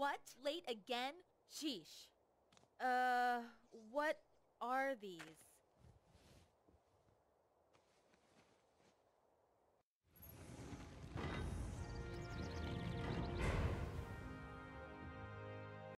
What? Late again? Sheesh. Uh, what are these?